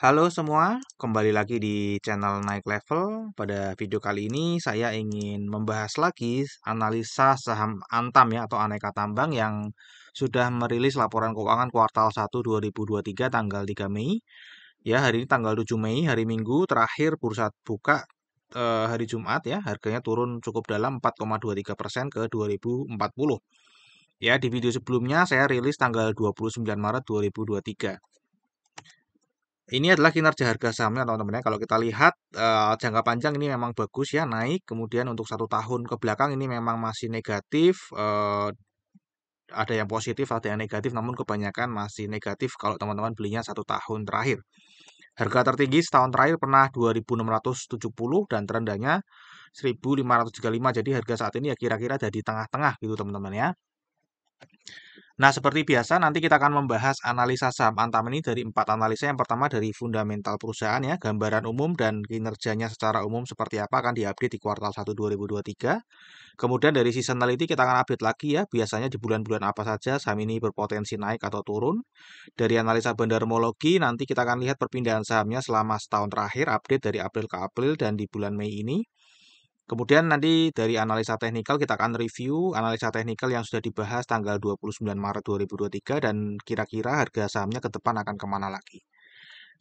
Halo semua, kembali lagi di channel Naik Level. Pada video kali ini saya ingin membahas lagi analisa saham Antam ya atau Aneka Tambang yang sudah merilis laporan keuangan kuartal 1 2023 tanggal 3 Mei. Ya, hari ini tanggal 7 Mei, hari Minggu terakhir bursa buka eh, hari Jumat ya, harganya turun cukup dalam 4,23% ke 2040. Ya, di video sebelumnya saya rilis tanggal 29 Maret 2023 ini adalah kinerja harga sahamnya teman-teman ya. Kalau kita lihat uh, jangka panjang ini memang bagus ya naik. Kemudian untuk satu tahun ke belakang ini memang masih negatif. Uh, ada yang positif, ada yang negatif. Namun kebanyakan masih negatif kalau teman-teman belinya satu tahun terakhir. Harga tertinggi setahun terakhir pernah 2.670 dan terendahnya 1.535. Jadi harga saat ini ya kira-kira ada di tengah-tengah gitu teman-teman ya. Nah, seperti biasa nanti kita akan membahas analisa saham Antam ini dari empat analisa. Yang pertama dari fundamental perusahaan ya, gambaran umum dan kinerjanya secara umum seperti apa akan diupdate di kuartal 1 2023. Kemudian dari seasonality kita akan update lagi ya, biasanya di bulan-bulan apa saja saham ini berpotensi naik atau turun. Dari analisa bandarmologi nanti kita akan lihat perpindahan sahamnya selama setahun terakhir, update dari April ke April dan di bulan Mei ini. Kemudian nanti dari analisa teknikal kita akan review analisa teknikal yang sudah dibahas tanggal 29 Maret 2023 dan kira-kira harga sahamnya ke depan akan kemana lagi.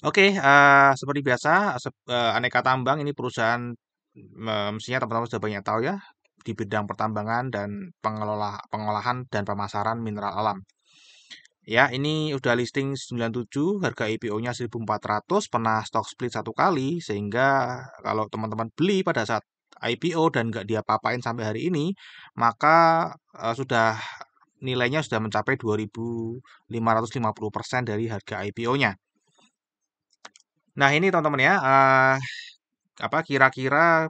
Oke, uh, seperti biasa, uh, aneka tambang ini perusahaan uh, mestinya teman-teman sudah banyak tahu ya di bidang pertambangan dan pengelola pengolahan dan pemasaran mineral alam. Ya, ini udah listing 97, harga IPO-nya 1400, pernah stock split satu kali, sehingga kalau teman-teman beli pada saat IPO dan nggak dia papain sampai hari ini, maka uh, sudah nilainya sudah mencapai 2.550% dari harga IPO-nya. Nah, ini teman-teman ya, uh, apa kira-kira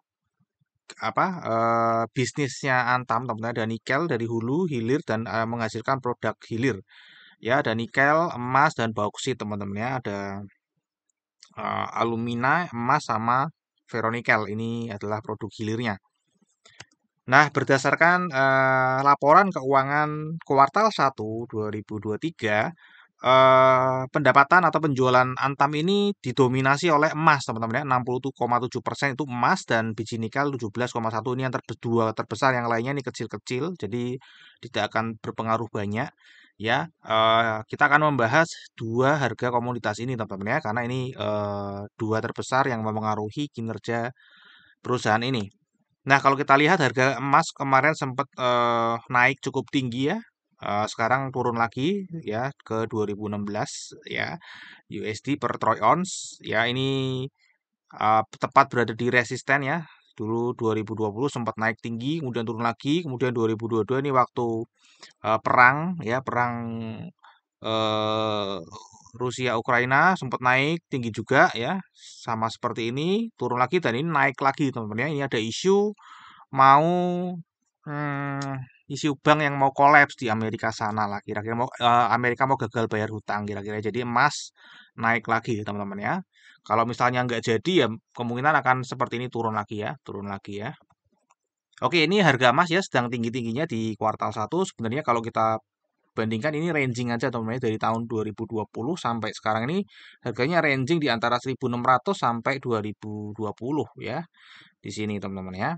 apa uh, bisnisnya Antam teman-teman ya, ada nikel dari hulu hilir dan uh, menghasilkan produk hilir. Ya, ada nikel, emas dan bauksit teman-teman ya, ada uh, alumina, emas sama Veronical ini adalah produk hilirnya. Nah, berdasarkan uh, laporan keuangan kuartal 1 2023, uh, pendapatan atau penjualan Antam ini didominasi oleh emas, teman-teman ya. 60,7% itu emas dan biji nikel 17,1 ini yang terbesar, terbesar, yang lainnya ini kecil-kecil, jadi tidak akan berpengaruh banyak ya uh, kita akan membahas dua harga komoditas ini teman-teman ya karena ini uh, dua terbesar yang mempengaruhi kinerja perusahaan ini. Nah kalau kita lihat harga emas kemarin sempat uh, eh, naik cukup tinggi ya uh, sekarang turun lagi ya ke 2016 ya USD per troy ounce ya ini uh, tepat berada di resisten ya dulu 2020 sempat naik tinggi kemudian turun lagi kemudian 2022 ini waktu uh, perang ya perang uh, Rusia Ukraina sempat naik tinggi juga ya sama seperti ini turun lagi dan ini naik lagi teman-teman ya ini ada isu mau hmm, isi bank yang mau kolaps di Amerika sana lah kira-kira mau eh, Amerika mau gagal bayar hutang kira-kira jadi emas naik lagi teman-teman ya kalau misalnya nggak jadi ya kemungkinan akan seperti ini turun lagi ya turun lagi ya Oke ini harga emas ya sedang tinggi-tingginya di kuartal 1 sebenarnya kalau kita bandingkan ini ranging aja teman-teman ya, dari tahun 2020 sampai sekarang ini harganya ranging di antara 1600 sampai 2020 ya di sini teman-teman ya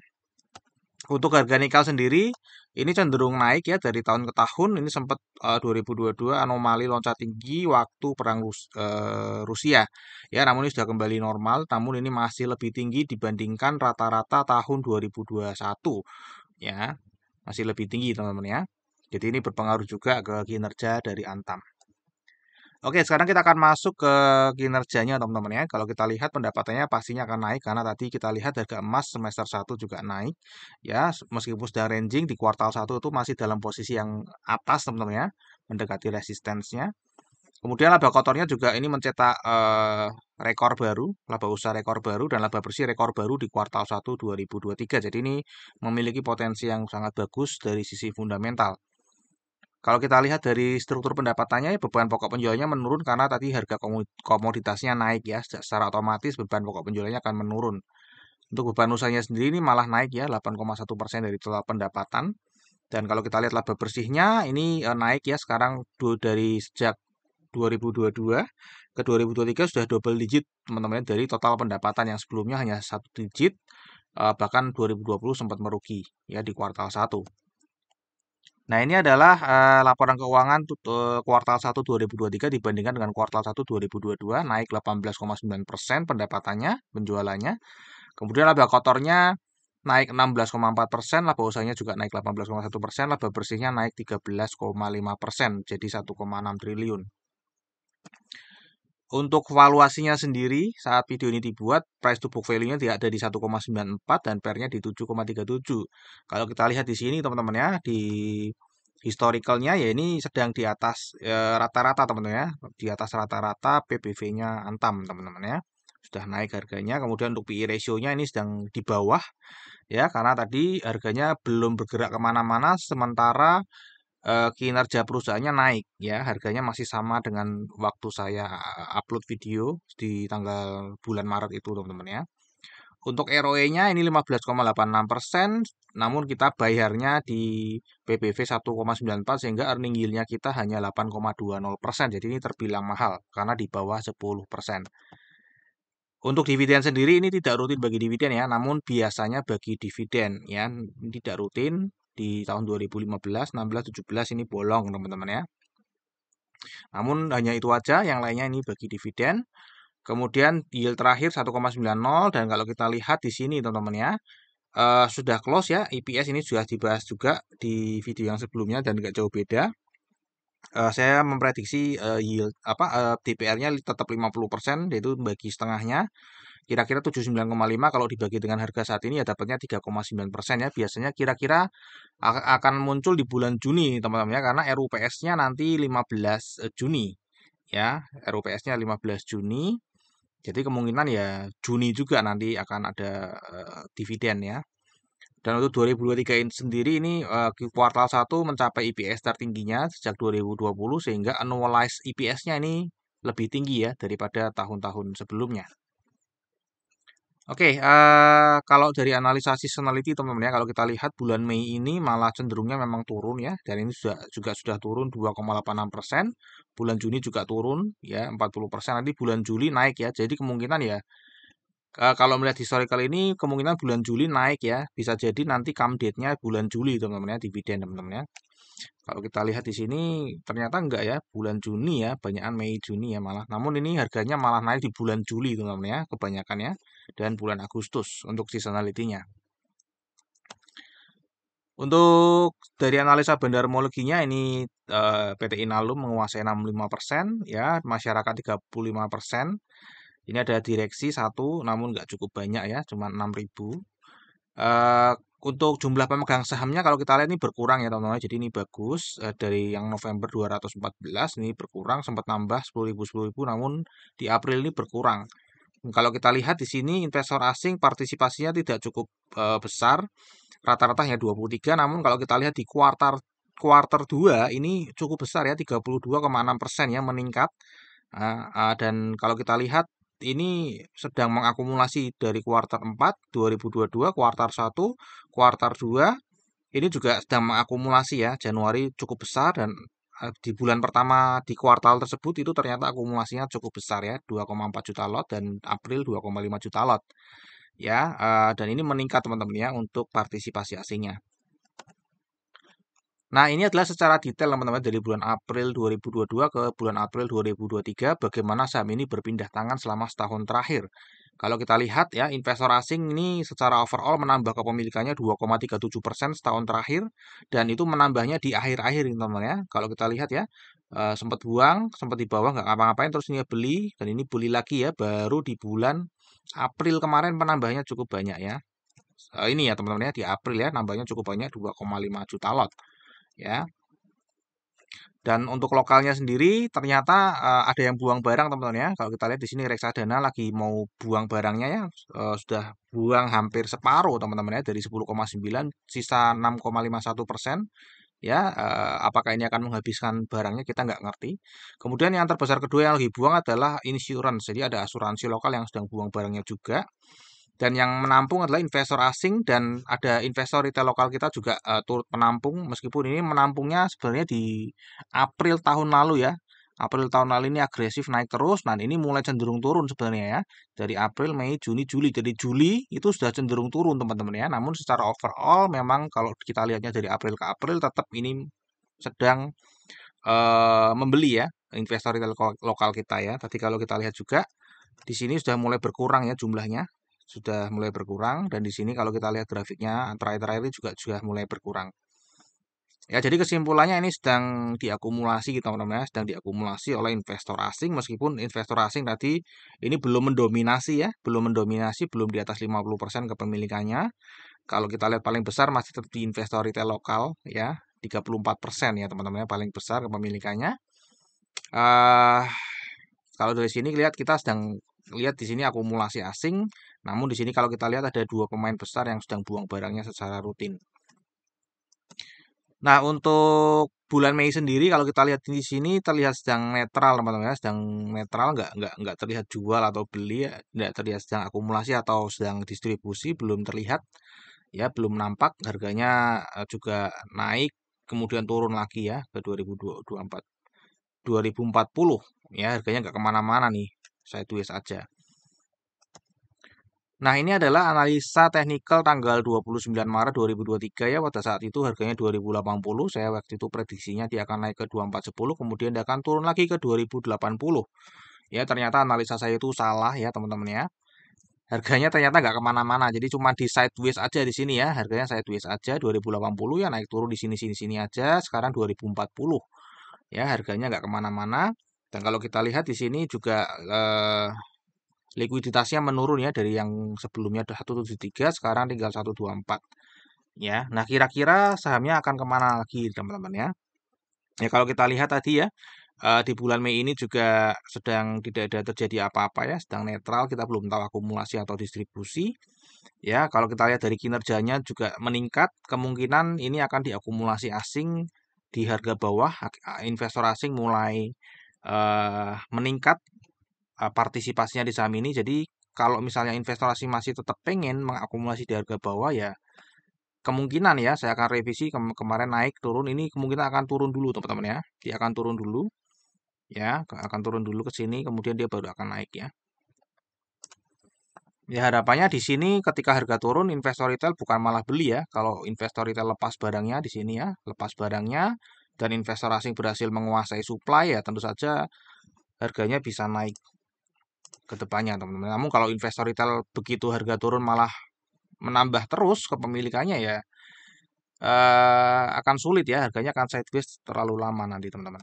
untuk harga nikel sendiri ini cenderung naik ya dari tahun ke tahun. Ini sempat eh, uh, 2022 anomali loncat tinggi waktu perang Rus uh, Rusia. Ya, namun ini sudah kembali normal, namun ini masih lebih tinggi dibandingkan rata-rata tahun 2021. Ya, masih lebih tinggi teman-teman ya. Jadi ini berpengaruh juga ke kinerja dari Antam. Oke, sekarang kita akan masuk ke kinerjanya teman-teman ya. Kalau kita lihat pendapatannya pastinya akan naik karena tadi kita lihat harga emas semester 1 juga naik ya. Meskipun sudah ranging di kuartal 1 itu masih dalam posisi yang atas teman-teman ya, mendekati resistensinya. Kemudian laba kotornya juga ini mencetak eh, rekor baru, laba usaha rekor baru dan laba bersih rekor baru di kuartal 1 2023. Jadi ini memiliki potensi yang sangat bagus dari sisi fundamental. Kalau kita lihat dari struktur pendapatannya, ya beban pokok penjualnya menurun karena tadi harga komoditasnya naik ya. Secara otomatis beban pokok penjualnya akan menurun. Untuk beban usahanya sendiri ini malah naik ya, 8,1 persen dari total pendapatan. Dan kalau kita lihat laba bersihnya, ini eh, naik ya sekarang dari sejak 2022 ke 2023 sudah double digit teman-teman ya, dari total pendapatan yang sebelumnya hanya satu digit eh, bahkan 2020 sempat merugi ya di kuartal 1. Nah, ini adalah uh, laporan keuangan uh, kuartal 1 2023 dibandingkan dengan kuartal 1 2022 naik 18,9% pendapatannya, penjualannya. Kemudian laba kotornya naik 16,4 persen, laba usahanya juga naik 18,1 persen, laba bersihnya naik 13,5 persen, jadi 1,6 triliun. Untuk valuasinya sendiri, saat video ini dibuat, price to book value-nya tidak ada di 1,94 dan pernya di 7,37. Kalau kita lihat di sini teman-teman ya, di historicalnya ya ini sedang di atas eh, rata-rata e, teman-teman ya, di atas rata-rata PBV-nya Antam teman-teman ya. Sudah naik harganya, kemudian untuk PI e ratio-nya ini sedang di bawah ya, karena tadi harganya belum bergerak kemana-mana, sementara Eh, kinerja perusahaannya naik ya harganya masih sama dengan waktu saya upload video di tanggal bulan Maret itu teman-teman ya untuk ROE-nya ini 15,86%, namun kita bayarnya di PBV 1,94 sehingga earning yield-nya kita hanya 8,20%. Jadi ini terbilang mahal karena di bawah 10%. Untuk dividen sendiri ini tidak rutin bagi dividen ya, namun biasanya bagi dividen ya, tidak rutin di tahun 2015, 16, 17 ini bolong teman-teman ya. Namun hanya itu aja, yang lainnya ini bagi dividen. Kemudian yield terakhir 1,90 dan kalau kita lihat di sini teman-teman ya, uh, sudah close ya, EPS ini sudah dibahas juga di video yang sebelumnya dan nggak jauh beda. Uh, saya memprediksi uh, yield apa uh, DPR-nya tetap 50% yaitu bagi setengahnya kira-kira 79,5 kalau dibagi dengan harga saat ini ya dapatnya 3,9 persen ya biasanya kira-kira akan muncul di bulan Juni teman-teman ya karena RUPS-nya nanti 15 eh, Juni ya RUPS-nya 15 Juni jadi kemungkinan ya Juni juga nanti akan ada uh, dividen ya dan untuk 2023 ini sendiri ini uh, kuartal 1 mencapai IPS tertingginya sejak 2020 sehingga annualized IPS-nya ini lebih tinggi ya daripada tahun-tahun sebelumnya. Oke, uh, kalau dari analisa seasonality teman-teman ya, kalau kita lihat bulan Mei ini malah cenderungnya memang turun ya, dan ini sudah juga sudah turun 2,86 persen. Bulan Juni juga turun ya 40 persen, nanti bulan Juli naik ya. Jadi kemungkinan ya uh, kalau melihat historical ini kemungkinan bulan Juli naik ya, bisa jadi nanti come date-nya bulan Juli teman-teman ya, dividen teman-teman ya. Kalau kita lihat di sini ternyata enggak ya bulan Juni ya banyakan Mei Juni ya malah. Namun ini harganya malah naik di bulan Juli teman-teman ya kebanyakan ya dan bulan Agustus untuk seasonality-nya. Untuk dari analisa bendarmologinya ini eh, PT Inalum menguasai 65% ya, masyarakat 35%. Ini ada direksi satu namun nggak cukup banyak ya, cuma 6000. Eh, untuk jumlah pemegang sahamnya kalau kita lihat ini berkurang ya teman-teman. Jadi ini bagus eh, dari yang November 214 ini berkurang sempat nambah 10.000 10.000 namun di April ini berkurang. Hmm, kalau kita lihat di sini investor asing partisipasinya tidak cukup eh, besar. Rata-rata hanya 23 namun kalau kita lihat di kuartal kuartal 2 ini cukup besar ya 32,6% ya meningkat. Uh, uh, dan kalau kita lihat ini sedang mengakumulasi dari kuartal 4 2022, kuartal 1, kuartal 2 ini juga sedang mengakumulasi ya. Januari cukup besar dan eh, di bulan pertama di kuartal tersebut itu ternyata akumulasinya cukup besar ya, 2,4 juta lot dan April 2,5 juta lot. Ya, eh, dan ini meningkat teman-teman ya untuk partisipasi asingnya. Nah, ini adalah secara detail teman-teman dari bulan April 2022 ke bulan April 2023 bagaimana saham ini berpindah tangan selama setahun terakhir. Kalau kita lihat ya, investor asing ini secara overall menambah kepemilikannya 2,37% setahun terakhir dan itu menambahnya di akhir-akhir ini teman-teman ya. Kalau kita lihat ya, eh, sempat buang, sempat di bawah nggak apa ngapain terus ini beli dan ini beli lagi ya baru di bulan April kemarin penambahnya cukup banyak ya. Eh, ini ya teman-teman ya di April ya nambahnya cukup banyak 2,5 juta lot ya. Dan untuk lokalnya sendiri ternyata uh, ada yang buang barang teman-teman ya. Kalau kita lihat di sini reksadana lagi mau buang barangnya ya uh, sudah buang hampir separuh teman-teman ya dari 10,9 sisa 6,51 persen ya uh, apakah ini akan menghabiskan barangnya kita nggak ngerti. Kemudian yang terbesar kedua yang lagi buang adalah insurance. Jadi ada asuransi lokal yang sedang buang barangnya juga dan yang menampung adalah investor asing dan ada investor retail lokal kita juga uh, turut menampung meskipun ini menampungnya sebenarnya di April tahun lalu ya April tahun lalu ini agresif naik terus nah ini mulai cenderung turun sebenarnya ya dari April Mei Juni Juli jadi Juli itu sudah cenderung turun teman-teman ya namun secara overall memang kalau kita lihatnya dari April ke April tetap ini sedang uh, membeli ya investor retail lokal kita ya tadi kalau kita lihat juga di sini sudah mulai berkurang ya jumlahnya sudah mulai berkurang dan di sini kalau kita lihat grafiknya terakhir-terakhir ini juga sudah mulai berkurang. Ya, jadi kesimpulannya ini sedang diakumulasi kita teman-teman ya, sedang diakumulasi oleh investor asing meskipun investor asing tadi ini belum mendominasi ya, belum mendominasi, belum di atas 50% kepemilikannya. Kalau kita lihat paling besar masih tetap di investor retail lokal ya, 34% ya teman-teman ya, paling besar kepemilikannya. Uh, kalau dari sini lihat kita sedang lihat di sini akumulasi asing, namun di sini kalau kita lihat ada dua pemain besar yang sedang buang barangnya secara rutin. Nah, untuk bulan Mei sendiri kalau kita lihat di sini terlihat sedang netral teman-teman ya, sedang netral nggak nggak nggak terlihat jual atau beli, ya, nggak terlihat sedang akumulasi atau sedang distribusi belum terlihat ya belum nampak harganya eh, juga naik kemudian turun lagi ya ke 2024 2040 ya harganya nggak kemana-mana nih saya tulis aja. Nah, ini adalah analisa teknikal tanggal 29 Maret 2023 ya. Pada saat itu harganya 2080. Saya waktu itu prediksinya dia akan naik ke 2410, kemudian dia akan turun lagi ke 2080. Ya, ternyata analisa saya itu salah ya, teman-teman ya. Harganya ternyata nggak kemana-mana, jadi cuma di sideways aja di sini ya. Harganya sideways aja, 2080 ya naik turun di sini-sini sini aja. Sekarang 2040. Ya, harganya nggak kemana-mana. Dan kalau kita lihat di sini juga eh, likuiditasnya menurun ya dari yang sebelumnya 173 sekarang tinggal 124 ya. Nah kira-kira sahamnya akan kemana lagi teman-teman ya? Ya kalau kita lihat tadi ya eh, di bulan Mei ini juga sedang tidak ada terjadi apa-apa ya, sedang netral kita belum tahu akumulasi atau distribusi. Ya kalau kita lihat dari kinerjanya juga meningkat kemungkinan ini akan diakumulasi asing di harga bawah investor asing mulai uh, meningkat uh, partisipasinya di saham ini. Jadi kalau misalnya investor asing masih tetap pengen mengakumulasi di harga bawah ya kemungkinan ya saya akan revisi ke kemarin naik turun ini kemungkinan akan turun dulu teman-teman ya. Dia akan turun dulu ya, akan turun dulu ke sini kemudian dia baru akan naik ya. Ya harapannya di sini ketika harga turun investor retail bukan malah beli ya. Kalau investor retail lepas barangnya di sini ya, lepas barangnya dan investor asing berhasil menguasai supply ya tentu saja harganya bisa naik ke depannya teman-teman. Namun kalau investor retail begitu harga turun malah menambah terus kepemilikannya ya eh, akan sulit ya harganya akan sideways terlalu lama nanti teman-teman.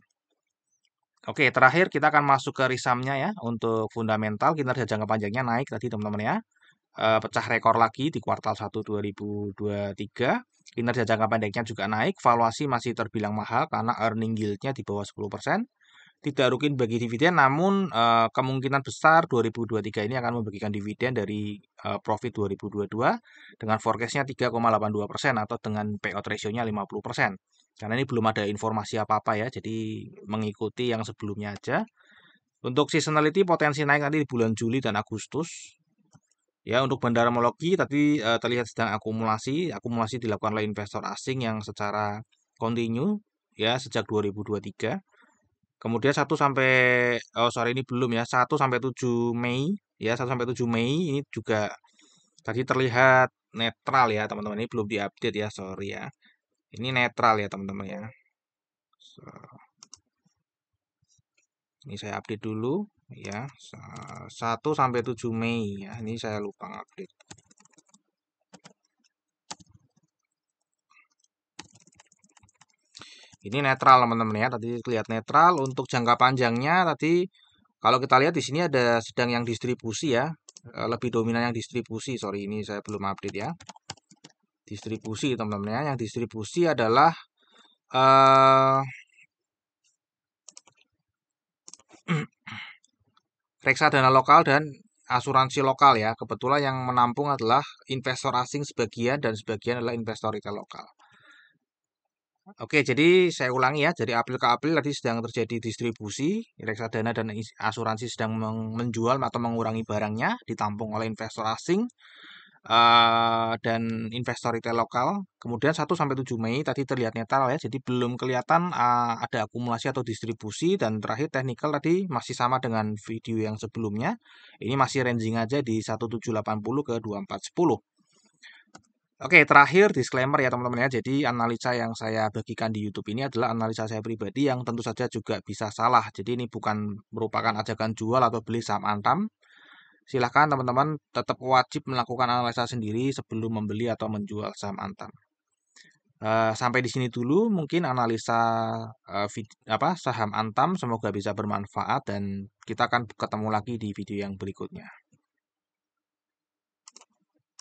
Oke, terakhir kita akan masuk ke risamnya ya untuk fundamental kinerja jangka panjangnya naik tadi teman-teman ya. Eh, pecah rekor lagi di kuartal 1 2023. Kinerja jangka pendeknya juga naik, valuasi masih terbilang mahal karena earning yieldnya di bawah 10%. Tidak rugi bagi dividen, namun eh, kemungkinan besar 2023 ini akan membagikan dividen dari eh, profit 2022 dengan forecastnya 3,82% atau dengan payout ratio-nya 50%. Karena ini belum ada informasi apa-apa ya, jadi mengikuti yang sebelumnya aja. Untuk seasonality potensi naik nanti di bulan Juli dan Agustus Ya, untuk Bandara Moloki tadi eh, terlihat sedang akumulasi. Akumulasi dilakukan oleh investor asing yang secara kontinu ya sejak 2023. Kemudian 1 sampai oh sorry ini belum ya, 1 sampai 7 Mei ya, 1 sampai 7 Mei ini juga tadi terlihat netral ya, teman-teman. Ini belum diupdate ya, sorry ya. Ini netral ya, teman-teman ya. So ini saya update dulu ya 1 sampai 7 Mei ya ini saya lupa update ini netral teman-teman ya tadi lihat netral untuk jangka panjangnya tadi kalau kita lihat di sini ada sedang yang distribusi ya eh, lebih dominan yang distribusi sorry ini saya belum update ya distribusi teman-teman ya yang distribusi adalah eh, reksadana lokal dan asuransi lokal ya. Kebetulan yang menampung adalah investor asing sebagian dan sebagian adalah investor retail lokal. Oke, jadi saya ulangi ya. Jadi April ke April tadi sedang terjadi distribusi, reksadana dan asuransi sedang menjual atau mengurangi barangnya, ditampung oleh investor asing uh, dan investor retail lokal. Kemudian 1 sampai 7 Mei tadi terlihat netral ya. Jadi belum kelihatan uh, ada akumulasi atau distribusi dan terakhir technical tadi masih sama dengan video yang sebelumnya. Ini masih ranging aja di 1780 ke 2410. Oke, terakhir disclaimer ya teman-teman ya. Jadi analisa yang saya bagikan di YouTube ini adalah analisa saya pribadi yang tentu saja juga bisa salah. Jadi ini bukan merupakan ajakan jual atau beli saham Antam Silahkan teman-teman tetap wajib melakukan analisa sendiri sebelum membeli atau menjual saham Antam. Uh, sampai di sini dulu mungkin analisa uh, vid, apa saham Antam semoga bisa bermanfaat dan kita akan ketemu lagi di video yang berikutnya.